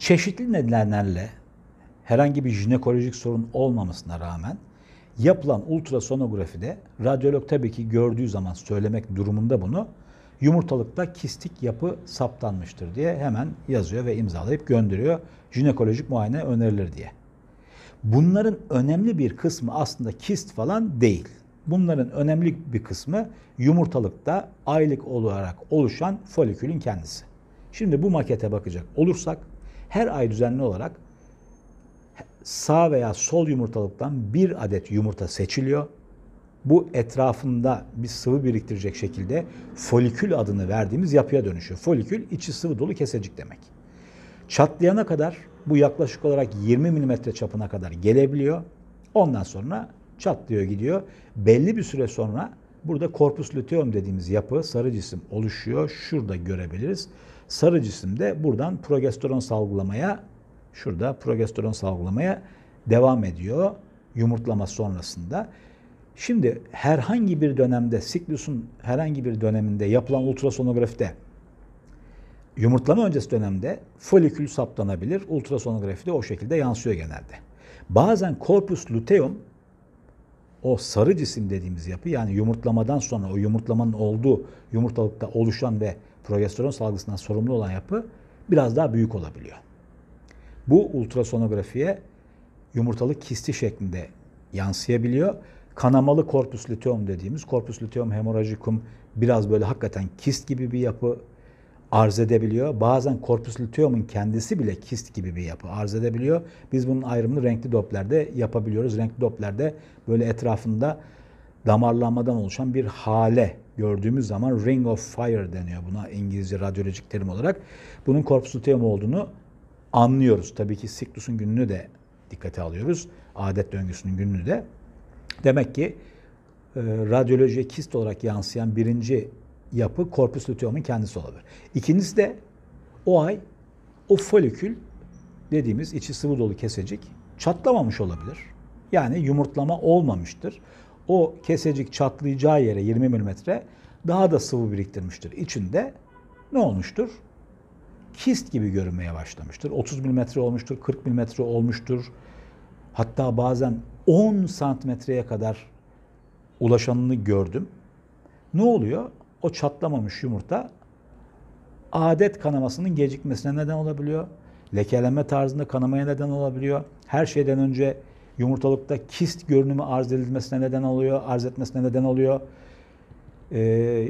Çeşitli nedenlerle herhangi bir jinekolojik sorun olmamasına rağmen yapılan ultrasonografide radyolog tabii ki gördüğü zaman söylemek durumunda bunu yumurtalıkta kistik yapı saptanmıştır diye hemen yazıyor ve imzalayıp gönderiyor. Jinekolojik muayene önerilir diye. Bunların önemli bir kısmı aslında kist falan değil. Bunların önemli bir kısmı yumurtalıkta aylık olarak oluşan folikülün kendisi. Şimdi bu makete bakacak olursak her ay düzenli olarak sağ veya sol yumurtalıktan bir adet yumurta seçiliyor. Bu etrafında bir sıvı biriktirecek şekilde folikül adını verdiğimiz yapıya dönüşüyor. Folikül içi sıvı dolu kesecik demek. Çatlayana kadar bu yaklaşık olarak 20 mm çapına kadar gelebiliyor. Ondan sonra çatlıyor gidiyor. Belli bir süre sonra Burada korpus luteum dediğimiz yapı sarı cisim oluşuyor. Şurada görebiliriz. Sarı cisim de buradan progesteron salgılamaya şurada progesteron salgılamaya devam ediyor yumurtlama sonrasında. Şimdi herhangi bir dönemde siklusun herhangi bir döneminde yapılan ultrasonografide yumurtlama öncesi dönemde folikül saptanabilir. Ultrasonografide o şekilde yansıyor genelde. Bazen korpus luteum o sarı cisim dediğimiz yapı yani yumurtlamadan sonra o yumurtlamanın olduğu yumurtalıkta oluşan ve progesteron salgısından sorumlu olan yapı biraz daha büyük olabiliyor. Bu ultrasonografiye yumurtalık kisti şeklinde yansıyabiliyor. Kanamalı korpus luteum dediğimiz korpus luteum hemorajikum biraz böyle hakikaten kist gibi bir yapı arz edebiliyor. Bazen korpus luteumun kendisi bile kist gibi bir yapı arz edebiliyor. Biz bunun ayrımını renkli doplerde yapabiliyoruz. Renkli doplerde böyle etrafında damarlanmadan oluşan bir hale gördüğümüz zaman ring of fire deniyor buna İngilizce radyolojik terim olarak. Bunun korpus luteum olduğunu anlıyoruz. Tabii ki siklusun gününü de dikkate alıyoruz. Adet döngüsünün gününü de. Demek ki e, radyolojiye kist olarak yansıyan birinci yapı korpus luteum'un kendisi olabilir. İkincisi de o ay o folikül dediğimiz içi sıvı dolu kesecik çatlamamış olabilir. Yani yumurtlama olmamıştır. O kesecik çatlayacağı yere 20 milimetre daha da sıvı biriktirmiştir. İçinde ne olmuştur? Kist gibi görünmeye başlamıştır. 30 milimetre olmuştur, 40 milimetre olmuştur. Hatta bazen 10 santimetreye kadar ulaşanını gördüm. Ne oluyor? o çatlamamış yumurta adet kanamasının gecikmesine neden olabiliyor. lekeleme tarzında kanamaya neden olabiliyor. Her şeyden önce yumurtalıkta kist görünümü arz edilmesine neden oluyor, arz etmesine neden oluyor. Ee,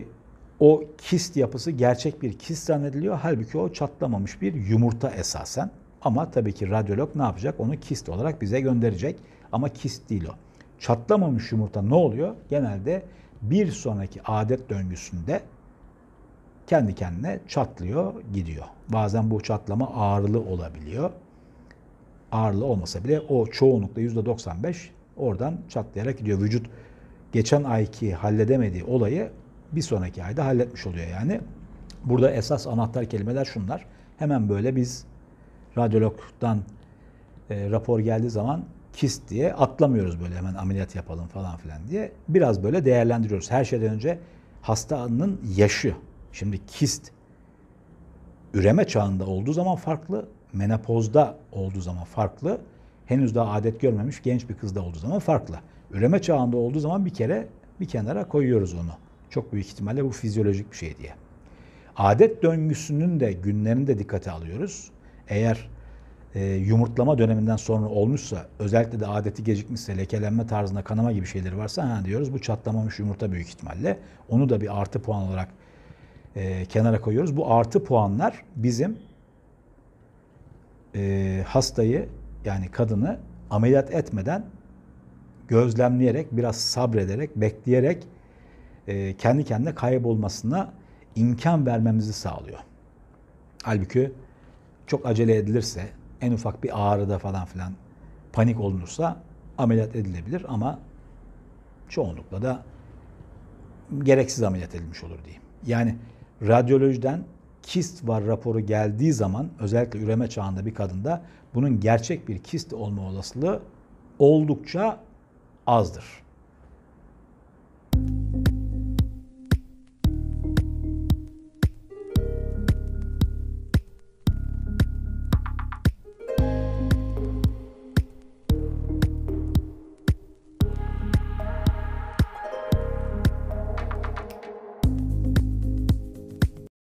o kist yapısı gerçek bir kist zannediliyor. Halbuki o çatlamamış bir yumurta esasen. Ama tabii ki radyolog ne yapacak? Onu kist olarak bize gönderecek. Ama kist değil o. Çatlamamış yumurta ne oluyor? Genelde bir sonraki adet döngüsünde kendi kendine çatlıyor, gidiyor. Bazen bu çatlama ağırlı olabiliyor. Ağırlı olmasa bile o çoğunlukla %95 oradan çatlayarak gidiyor. Vücut geçen ayki halledemediği olayı bir sonraki ayda halletmiş oluyor yani. Burada esas anahtar kelimeler şunlar. Hemen böyle biz radyologdan e, rapor geldiği zaman kist diye atlamıyoruz böyle hemen ameliyat yapalım falan filan diye. Biraz böyle değerlendiriyoruz. Her şeyden önce hastanın yaşı. Şimdi kist üreme çağında olduğu zaman farklı, menopozda olduğu zaman farklı, henüz daha adet görmemiş genç bir kızda olduğu zaman farklı. Üreme çağında olduğu zaman bir kere bir kenara koyuyoruz onu. Çok büyük ihtimalle bu fizyolojik bir şey diye. Adet döngüsünün de günlerini de dikkate alıyoruz. Eğer e, yumurtlama döneminden sonra olmuşsa, özellikle de adeti gecikmişse, lekelenme tarzında kanama gibi şeyleri varsa ha diyoruz bu çatlamamış yumurta büyük ihtimalle. Onu da bir artı puan olarak e, kenara koyuyoruz. Bu artı puanlar bizim e, hastayı yani kadını ameliyat etmeden gözlemleyerek, biraz sabrederek, bekleyerek e, kendi kendine kaybolmasına imkan vermemizi sağlıyor. Halbuki çok acele edilirse, en ufak bir ağrıda falan filan panik olunursa ameliyat edilebilir ama çoğunlukla da gereksiz ameliyat edilmiş olur diyeyim. Yani radyolojiden kist var raporu geldiği zaman özellikle üreme çağında bir kadında bunun gerçek bir kist olma olasılığı oldukça azdır.